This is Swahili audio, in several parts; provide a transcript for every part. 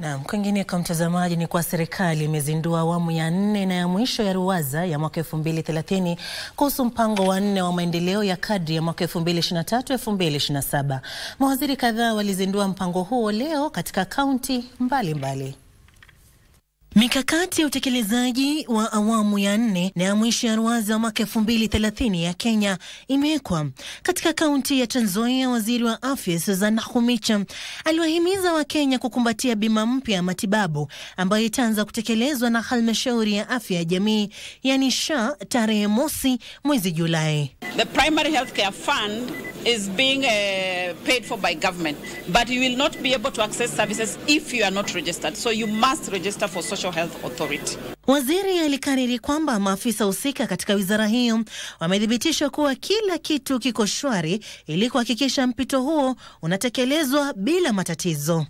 Naam, kwingine kwa mtazamaji ni kwa serikali imezindua awamu ya nne na ya mwisho ya ruwaza ya mwaka 2030 kuhusu mpango wa nne wa maendeleo ya kadri ya mwaka 2023-2027. Mawaziri kadhaa walizindua mpango huo leo katika kaunti mbalimbali. Mikakati ya utekelezaji wa awamu ya nne na ya mwisho ya ruwaza mwaka elfu mbili thelathini ya Kenya imewekwa katika kaunti ya Trans Nzoia. Waziri wa afya Susan Nakhumicha aliwahimiza Wakenya kukumbatia bima mpya ya matibabu ambayo itaanza kutekelezwa na halmashauri ya afya ya jamii, yani SHA, tarehe mosi mwezi Julai. The primary health care fund is being uh, paid for by government, but you will not be able to access services if you are not registered. So you must register for Social Health Authority. Waziri alikariri kwamba maafisa husika katika wizara hiyo wamethibitisha kuwa kila kitu kiko shwari ili kuhakikisha mpito huo unatekelezwa bila matatizo.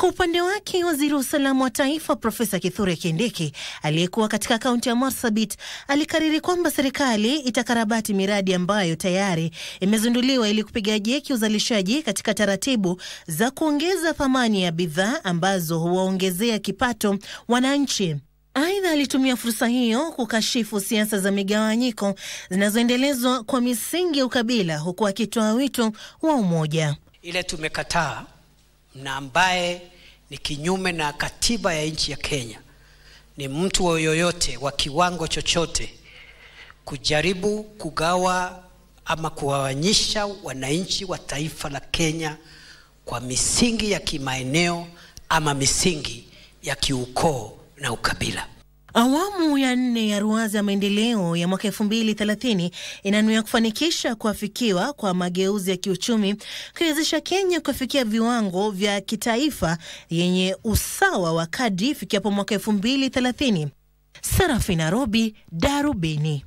Kwa upande wake, waziri wa usalama wa taifa Profesa Kithure Kindiki aliyekuwa katika kaunti ya Marsabit alikariri kwamba serikali itakarabati miradi ambayo tayari imezinduliwa ili kupiga jeki uzalishaji katika taratibu za kuongeza thamani ya bidhaa ambazo huwaongezea kipato wananchi. Aidha, alitumia fursa hiyo kukashifu siasa za migawanyiko zinazoendelezwa kwa misingi ya ukabila, huku akitoa wito wa umoja. Ile tumekataa na ambaye ni kinyume na katiba ya nchi ya Kenya ni mtu wa yoyote wa kiwango chochote kujaribu kugawa ama kuwawanyisha wananchi wa taifa la Kenya kwa misingi ya kimaeneo ama misingi ya kiukoo na ukabila. Awamu ya nne ya ruwaza ya maendeleo ya mwaka elfu mbili thelathini inanuia kufanikisha kuafikiwa kwa mageuzi ya kiuchumi kuiwezesha Kenya kufikia viwango vya kitaifa yenye usawa wa kadri ifikiapo mwaka elfu mbili thelathini. Sarafina Robi, Darubini.